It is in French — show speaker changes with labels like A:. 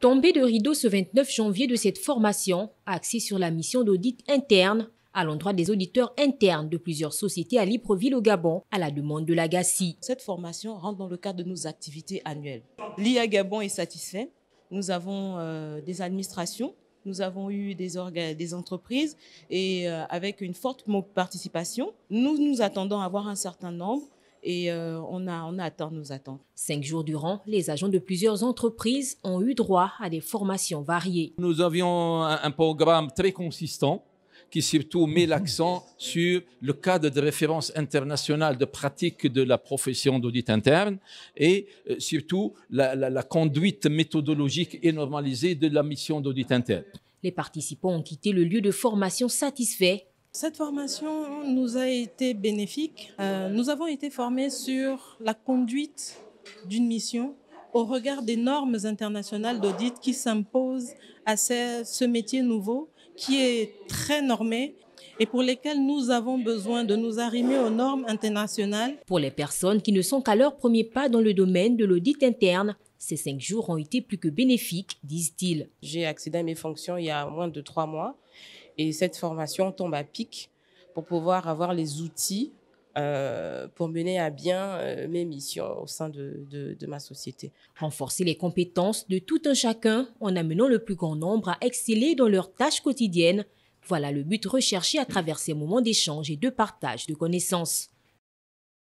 A: Tombé de rideau ce 29 janvier de cette formation, axée sur la mission d'audit interne à l'endroit des auditeurs internes de plusieurs sociétés à Libreville au Gabon à la demande de GACI. Cette formation rentre dans le cadre de nos activités annuelles. L'IA Gabon est satisfait.
B: Nous avons euh, des administrations, nous avons eu des, des entreprises et euh, avec une forte participation, nous nous attendons à avoir un certain nombre
A: et euh, on, a, on a atteint nos attentes. Cinq jours durant, les agents de plusieurs entreprises ont eu droit à des formations variées.
C: Nous avions un, programme très consistant qui surtout met l'accent sur le cadre de référence internationale de pratique de la profession d'audit interne et euh, surtout la, la conduite méthodologique et normalisée de la mission d'audit interne.
A: Les participants ont quitté le lieu de formation
D: satisfaits cette formation nous a été bénéfique. Euh, nous avons été formés sur la conduite d'une mission au regard des normes internationales d'audit qui s'imposent à ce, métier nouveau qui est très normé et pour lesquels nous avons besoin de nous arrimer aux normes internationales. Pour
A: les personnes qui ne sont qu'à leur premier pas dans le domaine de l'audit interne, ces cinq jours ont été plus
E: que bénéfiques, disent-ils. J'ai accédé à mes fonctions il y a moins de trois mois et cette formation tombe à pic pour pouvoir avoir les outils euh, pour mener à bien euh, mes missions au sein de, de, ma société. Renforcer les compétences de
A: tout un chacun en amenant le plus grand nombre à exceller dans leurs tâches quotidiennes. Voilà le but recherché à travers ces moments d'échange et de partage de connaissances.